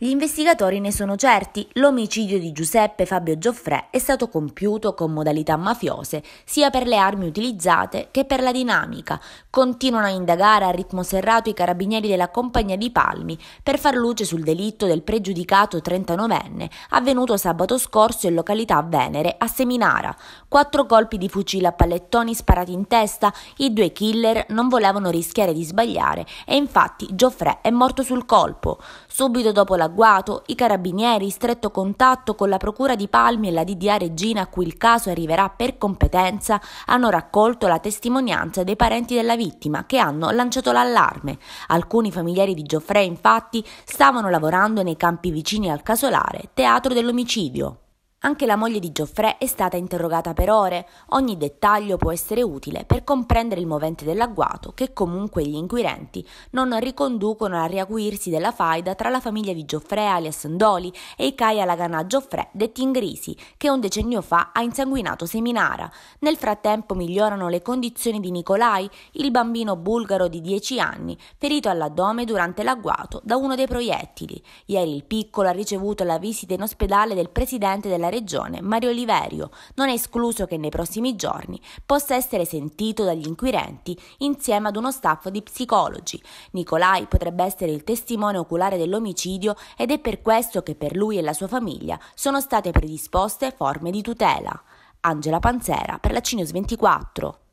Gli investigatori ne sono certi, l'omicidio di Giuseppe Fabio Gioffrè è stato compiuto con modalità mafiose, sia per le armi utilizzate che per la dinamica. Continuano a indagare a ritmo serrato i carabinieri della compagnia di Palmi per far luce sul delitto del pregiudicato 39enne avvenuto sabato scorso in località Venere a Seminara. Quattro colpi di fucile a pallettoni sparati in testa, i due killer non volevano rischiare di sbagliare e infatti Gioffrè è morto sul colpo. Subito dopo la agguato, i carabinieri, stretto contatto con la procura di Palmi e la DDA Regina a cui il caso arriverà per competenza, hanno raccolto la testimonianza dei parenti della vittima che hanno lanciato l'allarme. Alcuni familiari di Gioffre infatti stavano lavorando nei campi vicini al casolare, teatro dell'omicidio. Anche la moglie di Geoffrey è stata interrogata per ore, ogni dettaglio può essere utile per comprendere il movente dell'agguato che comunque gli inquirenti non riconducono al riacuirsi della faida tra la famiglia di Geoffrey alias Ndoli e i Kai Alagana Geoffrey detti Ingrisi che un decennio fa ha insanguinato Seminara. Nel frattempo migliorano le condizioni di Nicolai, il bambino bulgaro di 10 anni, ferito all'addome durante l'agguato da uno dei proiettili. Ieri il piccolo ha ricevuto la visita in ospedale del presidente della della regione Mario Oliverio, non è escluso che nei prossimi giorni possa essere sentito dagli inquirenti insieme ad uno staff di psicologi. Nicolai potrebbe essere il testimone oculare dell'omicidio ed è per questo che per lui e la sua famiglia sono state predisposte forme di tutela. Angela Panzera per la Cinius 24.